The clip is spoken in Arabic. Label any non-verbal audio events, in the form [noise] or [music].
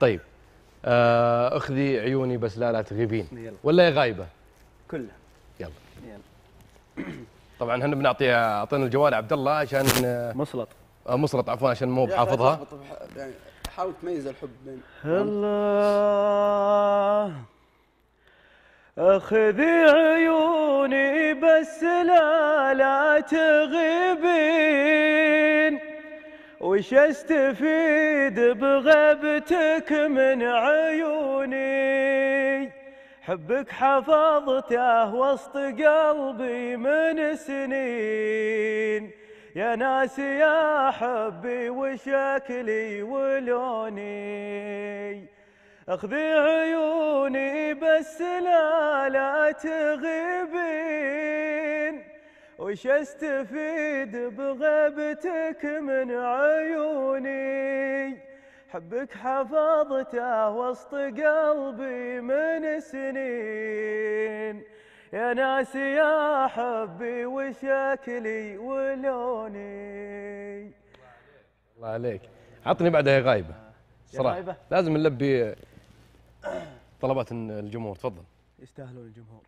طيب آه اخذي عيوني بس لا لا تغيبين يلا. ولا غايبه كلها يلا يلا [coughs] طبعا احنا بنعطي اعطينا الجوال عبد الله عشان مسلط آه مسلط آه، عفوا عشان مو بحافظها يعني حاول تميز الحب بين الله اخذي عيوني بس لا لا تغيبين وش استفيد بغيبتك من عيوني حبك حفظته وسط قلبي من سنين يا ناس يا حبي وشكلي ولوني اخذي عيوني بس لا لا تغيبين وش استفيد بغيبتك من عيوني حبك حفظته وسط قلبي من سنين يا ناس يا حبي وشكلي ولوني الله عليك عطني بعدها غايبه صراحه لازم نلبي طلبات الجمهور تفضل يستاهلون الجمهور